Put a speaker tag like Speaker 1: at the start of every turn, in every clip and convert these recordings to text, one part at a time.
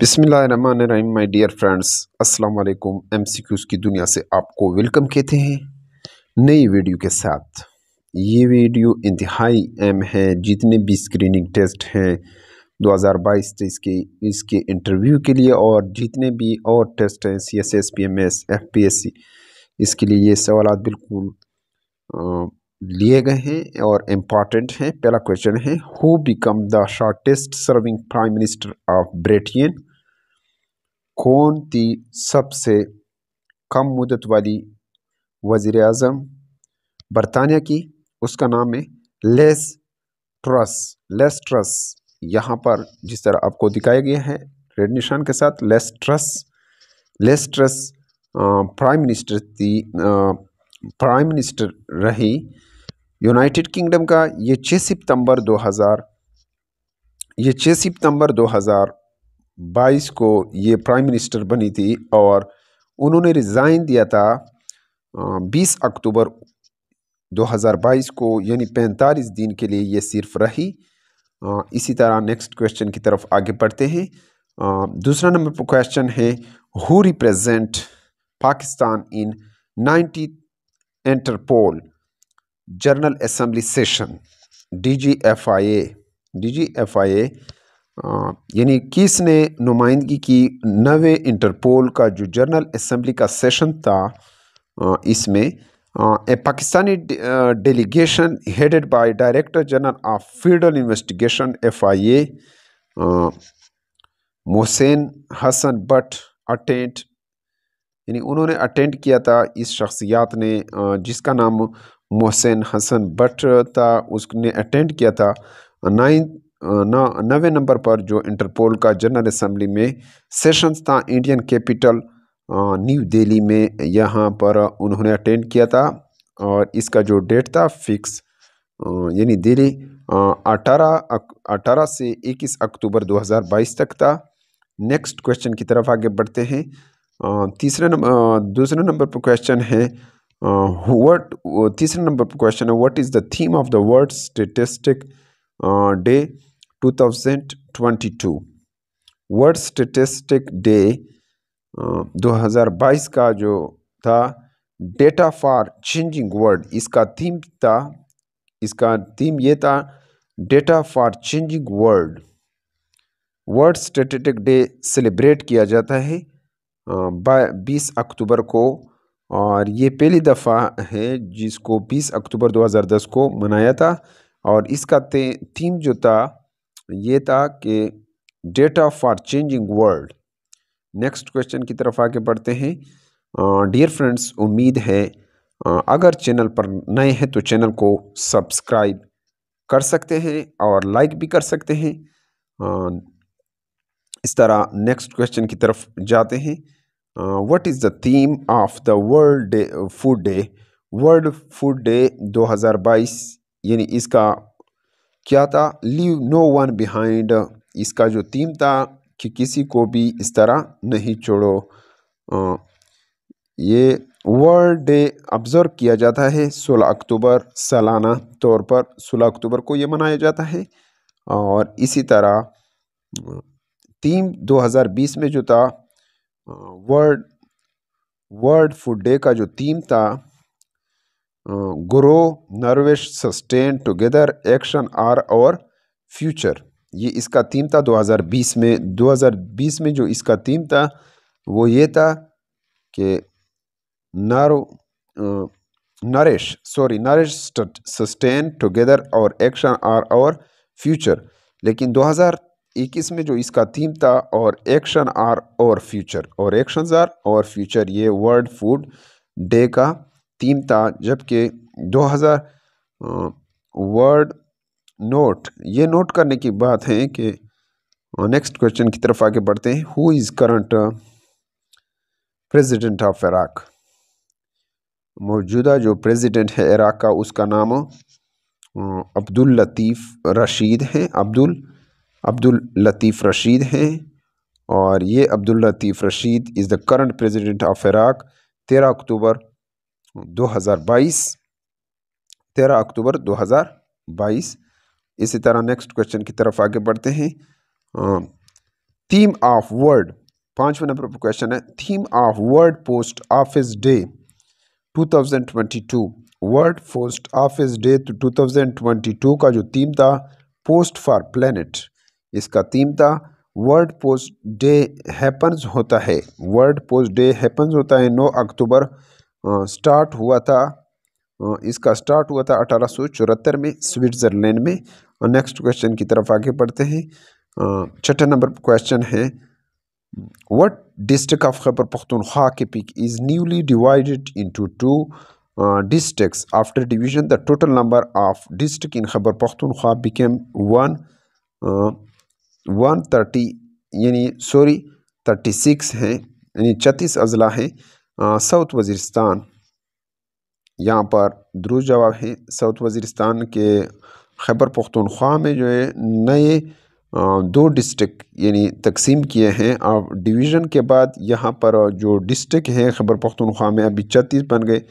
Speaker 1: बिसमीम my dear friends अस्सलाम वालेकुम एमसीक्यूज़ की दुनिया से आपको वेलकम कहते हैं नई वीडियो के साथ ये वीडियो इंतहाई अहम है जितने भी स्क्रीनिंग टेस्ट हैं 2022 तेईस के इसके इंटरव्यू के लिए और जितने भी और टेस्ट हैं C S S P M S F P S C इसके लिए ये सवाल बिल्कुल लिए गए हैं और इम्पॉर्टेंट हैं पहला क्वेश्चन है who became the shortest serving prime minister of Britain कौन थी सबसे कम मुदत वाली वजीर अजम बरतानिया की उसका नाम है लेस ट्रस लेस ट्रस यहाँ पर जिस तरह आपको दिखाया गया है रेड निशान के साथ Liz Truss Liz Truss prime minister थी प्राइम मिनिस्टर रही यूनाइटेड किंगडम का ये छः सितंबर 2000 ये छः सितंबर 2022 को ये प्राइम मिनिस्टर बनी थी और उन्होंने रिज़ाइन दिया था 20 अक्टूबर 2022 को यानी 45 दिन के लिए ये सिर्फ रही इसी तरह नेक्स्ट क्वेश्चन की तरफ आगे बढ़ते हैं दूसरा नंबर पर क्वेश्चन है who represent Pakistan in 90 Interpol general assembly session D G F I A D G F I A यानी किस ने नुमाइंदगी की नवे इंटरपोल का जो जनरल असम्बली का सेशन था इसमें a Pakistani delegation headed by director general of federal investigation F I A Mohsin Hasan Butt attend यानी उन्होंने अटेंड किया था इस शख्सियात ने जिसका नाम मोहसिन हसन बट था उसने अटेंड किया था नाइन नवे नंबर पर जो इंटरपोल का जनरल असम्बली में सेशंस था इंडियन कैपिटल न्यू दिल्ली में यहाँ पर उन्होंने अटेंड किया था और इसका जो डेट था फिक्स यानी दिल्ली अठारह अठारह से इक्कीस अक्टूबर 2022 तक था नेक्स्ट क्वेश्चन की तरफ आगे बढ़ते हैं तीसरे नंबर दूसरे नंबर पर क्वेश्चन है वट uh, uh, तीसरे नंबर पर क्वेश्चन है what is the theme of the world statistic day two thousand twenty two world statistic day बाईस का जो था डेटा फॉर चेंजिंग वर्ल्ड इसका थीम था इसका थीम ये था data for changing world world statistic day celebrate किया जाता है uh, बीस अक्टूबर को और ये पहली दफ़ा है जिसको 20 अक्टूबर 2010 को मनाया था और इसका थीम जो था ये था कि data for changing world next question की तरफ आगे बढ़ते हैं डियर फ्रेंड्स उम्मीद है आ, अगर चैनल पर नए हैं तो चैनल को सब्सक्राइब कर सकते हैं और लाइक भी कर सकते हैं आ, इस तरह नेक्स्ट क्वेश्चन की तरफ जाते हैं what is the theme of the world day food day world food day 2022 यानी इसका क्या था लीव नो वन बिहाइंड इसका जो थीम था कि किसी को भी इस तरह नहीं छोड़ो uh, ये वर्ल्ड डे ऑब्ज़र्व किया जाता है 16 अक्टूबर सालाना तौर पर 16 अक्टूबर को ये मनाया जाता है और इसी तरह थीम uh, 2020 में जो था वर्ल्ड वर्ल्ड फूड डे का जो थीम था grow nourish sustain together action are our future ये इसका थीम था 2020 में 2020 में जो इसका थीम था वो ये था कि नर nourish sorry nourish sustain together और एक्शन आर और फ्यूचर लेकिन इक्कीस में जो इसका थीम था our action are our future our action are our future ये वर्ल्ड फूड डे का थीम था जबकि 2000 वर्ड नोट ये नोट करने की बात है कि नेक्स्ट क्वेश्चन की तरफ आगे बढ़ते हैं who is current president of Iraq मौजूदा जो प्रेसिडेंट है इराक का उसका नाम अब्दुल लतीफ़ रशीद हैं अब्दुल अब्दुल लतीफ़ रशीद हैं और ये Abdul Latif Rashid is the current president of Iraq तेरह अक्टूबर 2022 तेरह अक्टूबर 2022 इसी तरह नेक्स्ट क्वेश्चन की तरफ आगे बढ़ते हैं थीम ऑफ वर्ल्ड पाँचवें नंबर पर क्वेश्चन है theme of world post office day 2022 world post office day 2022 का जो थीम था पोस्ट फॉर प्लेनेट इसका थीम था वर्ल्ड पोस्ट डे हैपन्स होता है वर्ल्ड पोस्ट डे हैपन्स होता है 9 अक्टूबर स्टार्ट हुआ था इसका स्टार्ट हुआ था अठारह में स्विट्ज़रलैंड में नेक्स्ट क्वेश्चन की तरफ आगे बढ़ते हैं छठे नंबर क्वेश्चन है what district of Khyber Pakhtunkhwa के पिक is newly divided into two districts after division the total number of district in Khyber Pakhtunkhwa became one one thirty यानी सॉरी थर्टी सिक्स हैं यानी छत्तीस अजला हैं साउथ वजीरस्तान यहाँ पर दुरुस्त जवाब है साउथ वजीरस्तान के खैबर पख्तनख्वा में जो है नए दो डिस्ट्रिक यानी तकसीम किए हैं और डिवीज़न के बाद यहाँ पर जो डिस्ट्रिक हैं खैबर पख्तनख्वा में अभी छत्तीस बन गए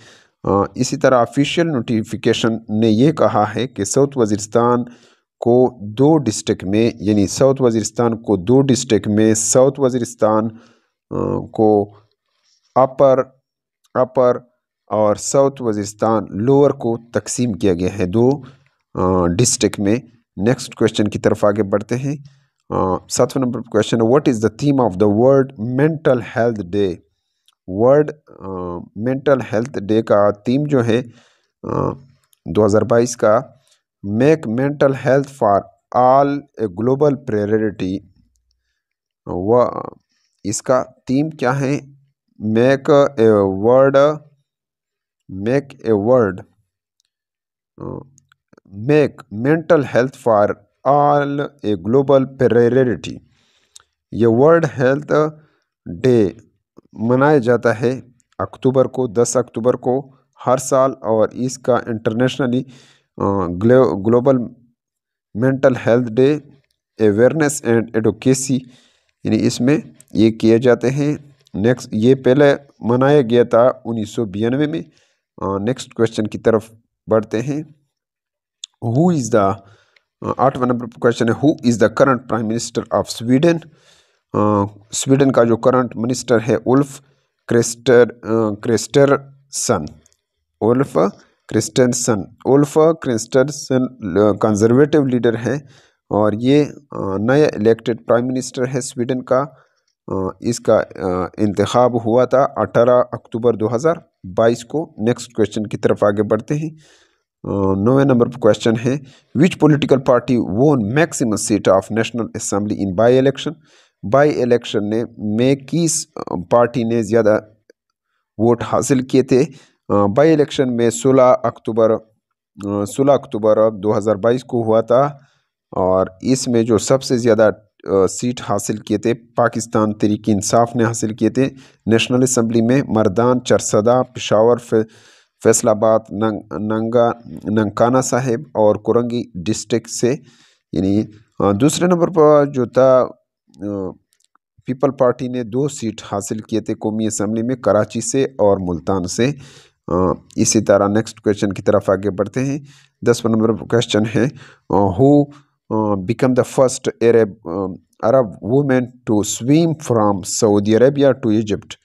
Speaker 1: इसी तरह ऑफिशियल नोटिफिकेशन ने यह कहा है कि साउथ वजीरस्तान को दो डिस्ट्रिक्ट में यानी साउथ वजीरस्तान को दो डिस्ट्रिक्ट में साउथ वजीरस्तान को अपर अपर और साउथ वजीरस्तान लोअर को तकसीम किया गया है दो डिस्ट्रिक्ट में नेक्स्ट क्वेश्चन की तरफ आगे बढ़ते हैं सातवें number question what is the theme of the world mental health day world mental health day का थीम जो है दो हज़ार बाईस का make mental health for all a global priority व इसका थीम क्या है make a word make a word make mental health for all a global priority ये वर्ल्ड हेल्थ डे मनाया जाता है अक्टूबर को 10 अक्टूबर को हर साल और इसका internationally glo global mental health day awareness and advocacy यानी इसमें ये किए जाते हैं नेक्स्ट ये पहले मनाया गया था उन्नीस सौ बयानवे में नेक्स्ट क्वेश्चन की तरफ बढ़ते हैं हु इज़ द आठवा नंबर क्वेश्चन है who is the current prime minister of Sweden Sweden का जो करंट मिनिस्टर है Ulf Krister Kristersson Ulf Kristersson Ulf Kristersson conservative leader हैं और ये नए इलेक्टेड प्राइम मिनिस्टर है स्वीडन का इसका इंतखब हुआ था 18 अक्टूबर 2022 को नेक्स्ट क्वेश्चन की तरफ आगे बढ़ते हैं नौवे नंबर पर क्वेश्चन है which political party won maximum seat of national assembly in by election by election ने में किस पार्टी ने ज़्यादा वोट हासिल किए थे बाई इलेक्शन में 16 अक्टूबर 16 अक्टूबर अब 2022 को हुआ था और इसमें जो सबसे ज़्यादा सीट हासिल किए थे पाकिस्तान तरीक इंसाफ ने हासिल किए थे नेशनल असम्बली में मरदान चरसदा पिशावर फे, फैसलाबाद नंग, नंगा नंकाना साहिब और कुरंगी डिस्ट्रिक्ट से यानी दूसरे नंबर पर जो था पीपल पार्टी ने दो सीट हासिल किए थे कौमी असम्बली में कराची से और मुल्तान से इसी तरह नेक्स्ट क्वेश्चन की तरफ आगे बढ़ते हैं दसवा नंबर क्वेश्चन है who became the first Arab Arab women to swim from Saudi Arabia to Egypt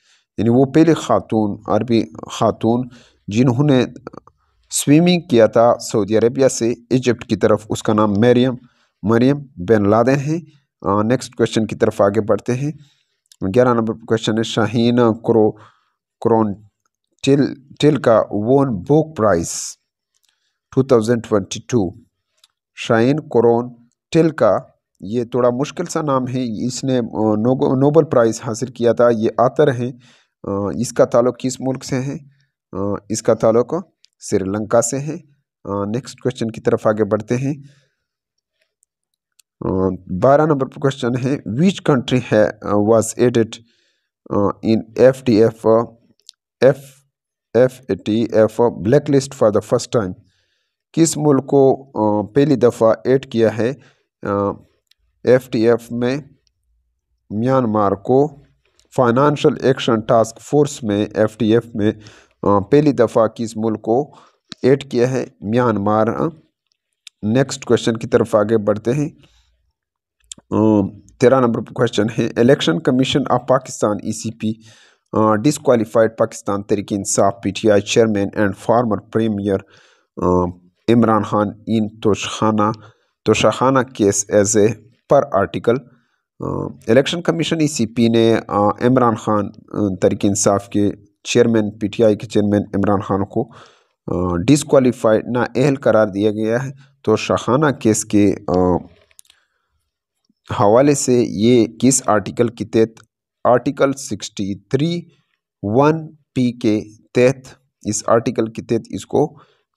Speaker 1: यानी वो पहली खातून अरबी खातून जिन्होंने स्विमिंग किया था सऊदी अरेबिया से इजिप्ट की तरफ उसका नाम मरियम मरियम बेन लादेन है नेक्स्ट क्वेश्चन की तरफ आगे बढ़ते हैं ग्यारह नंबर क्वेश्चन है शाहीन क्रो क्रोन Til, का वोन बुक प्राइस 2022 शाइन कोरोन का ये थोड़ा मुश्किल सा नाम है इसने नोबल प्राइज़ हासिल किया था ये आतर हैं इसका ताल्लुक किस मुल्क से है इसका ताल्लुक श्रीलंका से है नेक्स्ट क्वेश्चन की तरफ आगे बढ़ते हैं बारह नंबर पर क्वेश्चन है विच कंट्री है was added in F D F F F T F black list for the first time किस मुल्क को पहली दफ़ा ऐड किया है एफ टी एफ में म्यांमार को फाइनेंशियल एक्शन टास्क फोर्स में एफ टी एफ में पहली दफ़ा किस मुल्क को ऐड किया है म्यांमार नेक्स्ट क्वेश्चन की तरफ आगे बढ़ते हैं तेरह नंबर क्वेश्चन है election commission of Pakistan E C P disqualified Pakistan Tehreek Insaf P T I chairman and former premier Imran Khan in तोशाना तोशाखाना केस एज ए पर article election commission E C P ने इमरान खान तरीके इंसाफ के चेयरमैन पी टी आई के चेयरमैन इमरान खान को डिसक्वालीफाइड uh, ना अहल करार दिया गया है तो शाहाना केस के uh, हवाले से ये किस आर्टिकल के तहत आर्टिकल 63 वन पी के तहत इस आर्टिकल के तहत इसको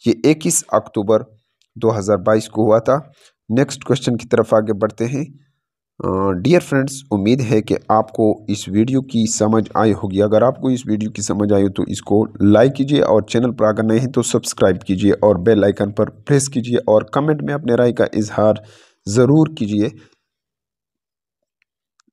Speaker 1: ये 21 अक्टूबर 2022 को हुआ था नेक्स्ट क्वेश्चन की तरफ आगे बढ़ते हैं डियर फ्रेंड्स उम्मीद है कि आपको इस वीडियो की समझ आई होगी अगर आपको इस वीडियो की समझ आई हो तो इसको लाइक कीजिए और चैनल पर अगर नहीं तो सब्सक्राइब कीजिए और बेल आइकन पर प्रेस कीजिए और कमेंट में अपने राय का इजहार ज़रूर कीजिए